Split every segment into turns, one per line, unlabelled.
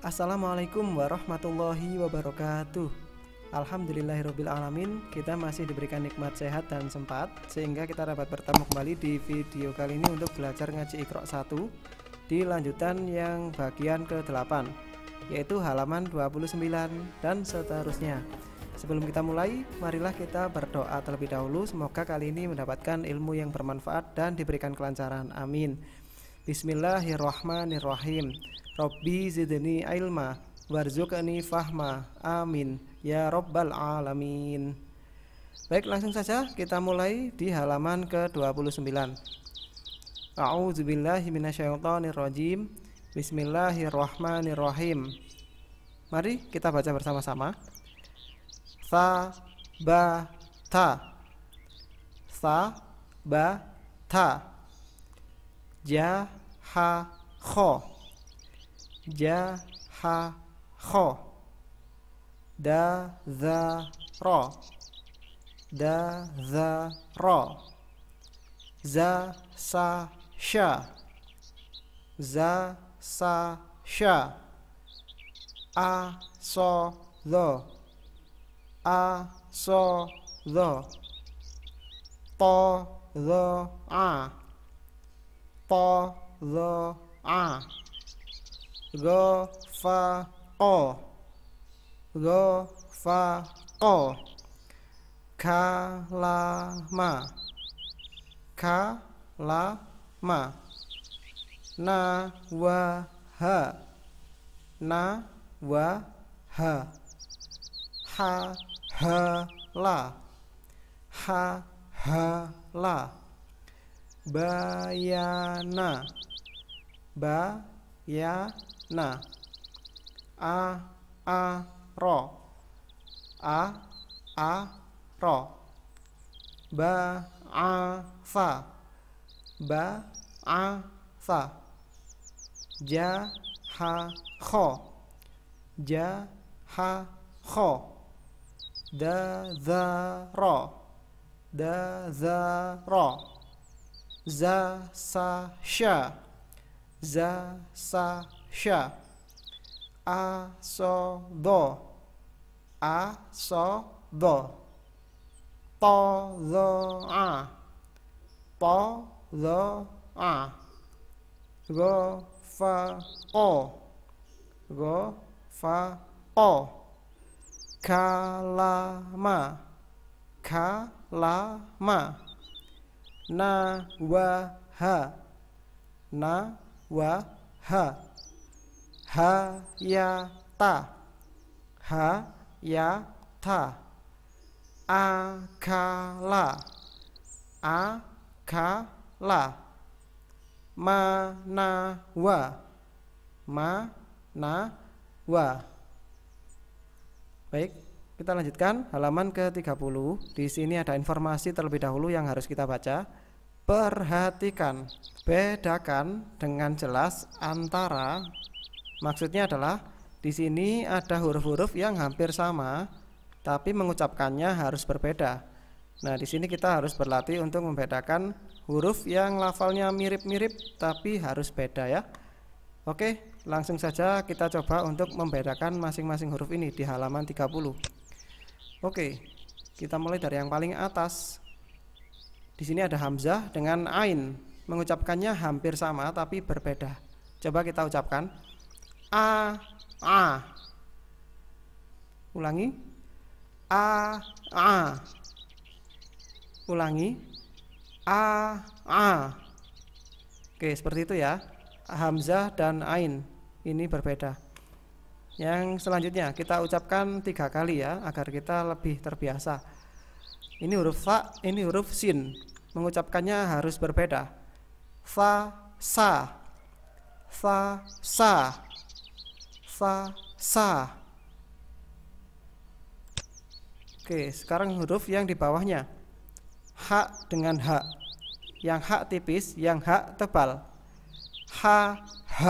Assalamualaikum warahmatullahi wabarakatuh Alhamdulillahirrabbilalamin Kita masih diberikan nikmat sehat dan sempat Sehingga kita dapat bertemu kembali di video kali ini Untuk belajar ngaji ikrok 1 Di lanjutan yang bagian ke-8 Yaitu halaman 29 dan seterusnya Sebelum kita mulai, marilah kita berdoa terlebih dahulu. Semoga kali ini mendapatkan ilmu yang bermanfaat dan diberikan kelancaran. Amin. Bismillahirrahmanirrahim. Rabbi zidni ilma warzuqni fahma. Amin. Ya Rabbal alamin. Baik, langsung saja kita mulai di halaman ke-29. A'udzubillahi minasyaitonirrajim. Bismillahirrahmanirrahim. Mari kita baca bersama-sama. Sa ba ta. Sa ba ta ja ha kho ja ha kho da za ro da za ro za sa sha za sa sha a so do a so do to do a po, lo, a. Go, fa, o. Go, fa, o. Ka, la, ma. Ka, la, ma. Na, wa, ha. Na, wa, ha. Ha, ha, la. Ha, ha, la. bayana ba ya na a a ro a a ro ba a fa ba a fa ja ha kho ja ha kho da za ro da za ro za sa sha za sa sha a so do a so do to lo a to lo a go fa o go fa o kalama kalama na wa ha na wa ha ha ya ta ha ya ta akala ma na wa baik kita lanjutkan halaman ke-30 di sini ada informasi terlebih dahulu yang harus kita baca perhatikan, bedakan dengan jelas antara maksudnya adalah di sini ada huruf-huruf yang hampir sama tapi mengucapkannya harus berbeda. Nah, di sini kita harus berlatih untuk membedakan huruf yang lafalnya mirip-mirip tapi harus beda ya. Oke, langsung saja kita coba untuk membedakan masing-masing huruf ini di halaman 30. Oke, kita mulai dari yang paling atas. Di sini ada hamzah dengan ain. Mengucapkannya hampir sama tapi berbeda. Coba kita ucapkan a a. Ulangi. A a. Ulangi. A a. Oke, seperti itu ya. Hamzah dan ain ini berbeda. Yang selanjutnya kita ucapkan tiga kali ya agar kita lebih terbiasa. Ini huruf fa, ini huruf sin mengucapkannya harus berbeda. Fa sa fa sa fa sa. Oke, sekarang huruf yang di bawahnya. H dengan H. Yang H tipis, yang H tebal. H H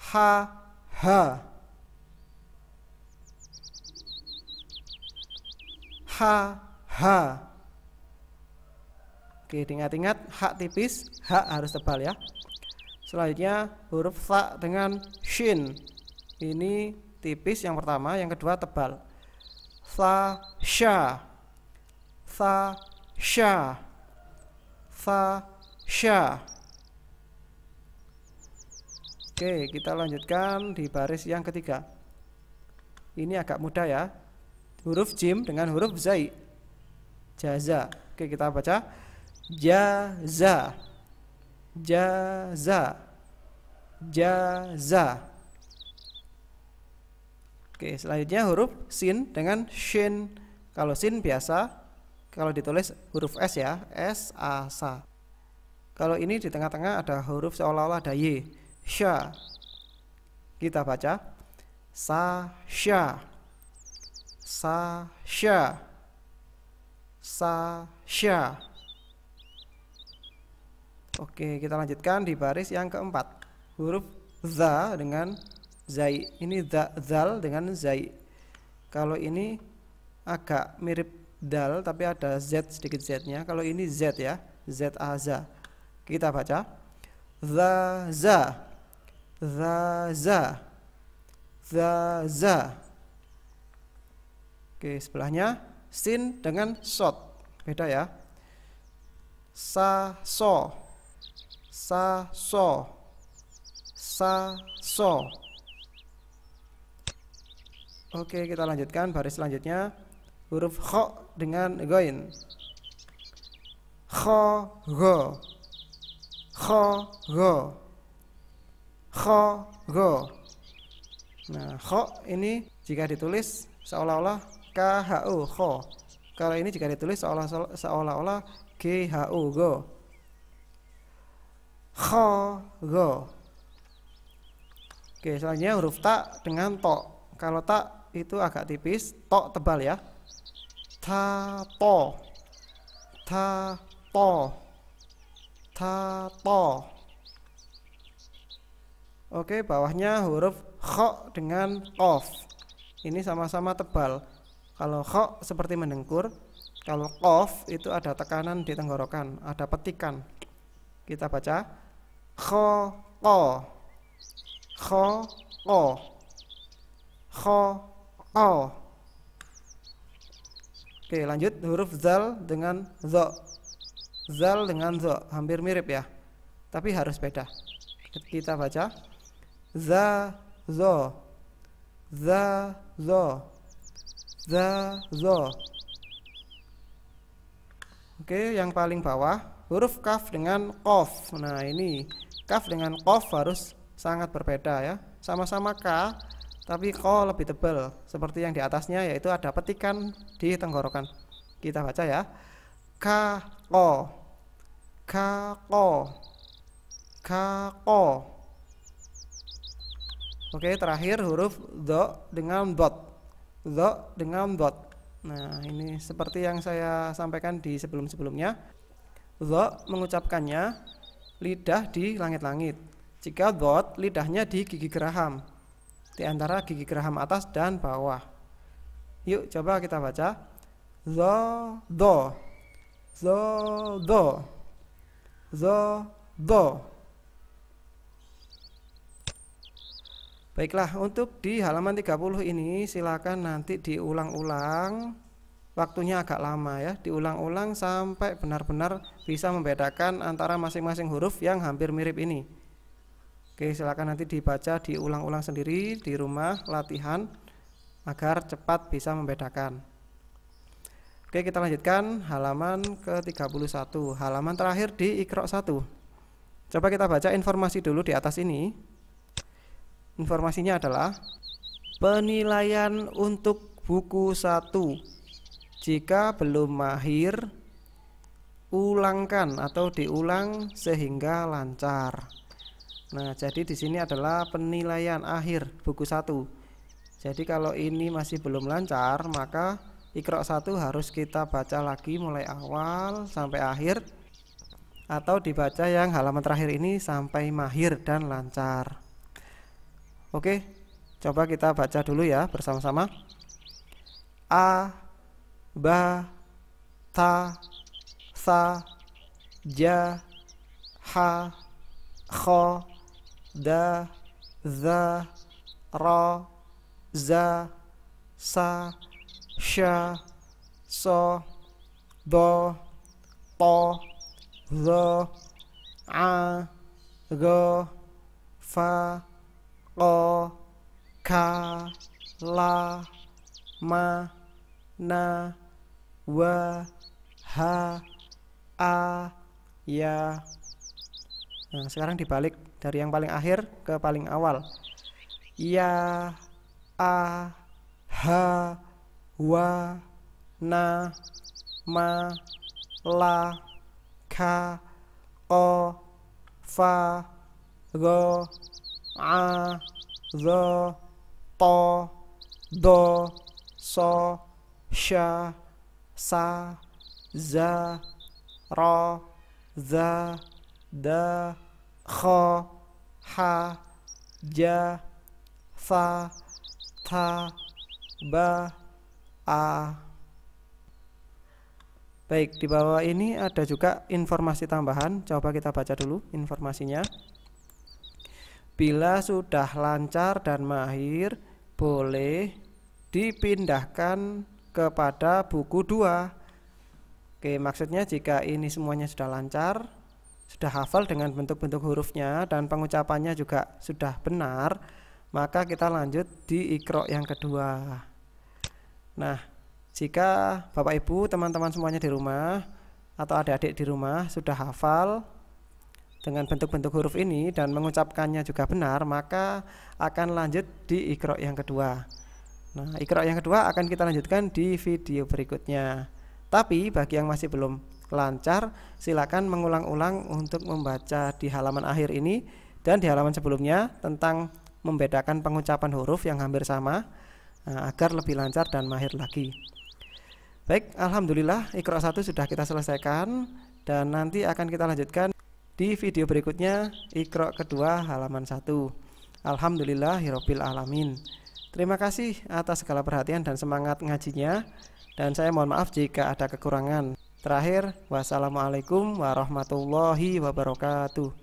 H H Ha ha. Oke, ingat-ingat hak tipis, hak harus tebal ya. Selanjutnya huruf fa dengan shin. Ini tipis yang pertama, yang kedua tebal. Fa sha. Fa sha. Fa sha. Oke, kita lanjutkan di baris yang ketiga. Ini agak mudah ya. Huruf jim dengan huruf zai. Jaza. Oke, kita baca jaza jaza jaza Oke selanjutnya huruf sin dengan shin kalau sin biasa kalau ditulis huruf S ya S A sa kalau ini di tengah-tengah ada huruf seolah-olah ada Y sha. kita baca sa sha, sa sha, sa sha. Oke, kita lanjutkan di baris yang keempat. Huruf za dengan zai. Ini za, zal dengan zai. Kalau ini agak mirip dal tapi ada z sedikit z-nya. Kalau ini z ya, z a za. Kita baca. Za za. Za za. Za za. Oke, sebelahnya sin dengan sot. Beda ya. Sa so sa so sa so Oke kita lanjutkan baris selanjutnya huruf kho dengan goin kho go kho go kho go nah kho ini jika ditulis seolah-olah khu kho kalau ini jika ditulis seolah-olah seolah-olah u go kho go oke selanjutnya huruf ta dengan to kalau ta itu agak tipis to tebal ya ta to ta to ta to oke bawahnya huruf kho dengan kof ini sama-sama tebal kalau kho seperti mendengkur kalau kof itu ada tekanan di tenggorokan ada petikan kita baca kho ko kho ko kho ko. Oke, lanjut huruf zal dengan zo. Zal dengan zo, hampir mirip ya. Tapi harus beda. Kita baca za zo za zo za zo. Oke, yang paling bawah huruf kaf dengan kof. Nah, ini kaf dengan kof harus sangat berbeda ya. Sama-sama k, tapi ko lebih tebal. Seperti yang di atasnya yaitu ada petikan di tenggorokan. Kita baca ya. K ko. k ko. k ko. Oke, terakhir huruf do dengan dot. Do dengan dot. Nah, ini seperti yang saya sampaikan di sebelum-sebelumnya. Dha mengucapkannya lidah di langit-langit. Jika dhot lidahnya di gigi geraham, di antara gigi geraham atas dan bawah. Yuk coba kita baca. Zo do, zo do, zo do. Baiklah, untuk di halaman 30 ini silakan nanti diulang-ulang waktunya agak lama ya diulang-ulang sampai benar-benar bisa membedakan antara masing-masing huruf yang hampir mirip ini oke silakan nanti dibaca diulang-ulang sendiri di rumah latihan agar cepat bisa membedakan oke kita lanjutkan halaman ke 31 halaman terakhir di ikrok 1 coba kita baca informasi dulu di atas ini informasinya adalah penilaian untuk buku 1 jika belum mahir, ulangkan atau diulang sehingga lancar. Nah, jadi di sini adalah penilaian akhir buku 1. Jadi kalau ini masih belum lancar, maka Iqra 1 harus kita baca lagi mulai awal sampai akhir atau dibaca yang halaman terakhir ini sampai mahir dan lancar. Oke, coba kita baca dulu ya bersama-sama. A ba ta sa ja ha kha da za ra za sa sha so do to the a go fa o ka la ma na wa ha a ya nah, sekarang dibalik dari yang paling akhir ke paling awal ya a ha wa na ma la ka o fa go a zo po do so sha sa, za, ro za, da, kho ha, ja, fa ta, ba, a. Baik, di bawah ini ada juga informasi tambahan. Coba kita baca dulu informasinya. Bila sudah lancar dan mahir, boleh dipindahkan kepada buku 2 Oke maksudnya jika ini semuanya sudah lancar sudah hafal dengan bentuk-bentuk hurufnya dan pengucapannya juga sudah benar maka kita lanjut di ikro yang kedua nah jika bapak ibu teman-teman semuanya di rumah atau adik-adik di rumah sudah hafal dengan bentuk-bentuk huruf ini dan mengucapkannya juga benar maka akan lanjut di ikro yang kedua Nah, ikro yang kedua akan kita lanjutkan di video berikutnya. Tapi bagi yang masih belum lancar, silakan mengulang-ulang untuk membaca di halaman akhir ini dan di halaman sebelumnya tentang membedakan pengucapan huruf yang hampir sama nah, agar lebih lancar dan mahir lagi. Baik, alhamdulillah ikro satu sudah kita selesaikan dan nanti akan kita lanjutkan di video berikutnya ikro kedua halaman 1. Alhamdulillahirabbil alamin. Terima kasih atas segala perhatian dan semangat ngajinya dan saya mohon maaf jika ada kekurangan. Terakhir, wassalamualaikum warahmatullahi wabarakatuh.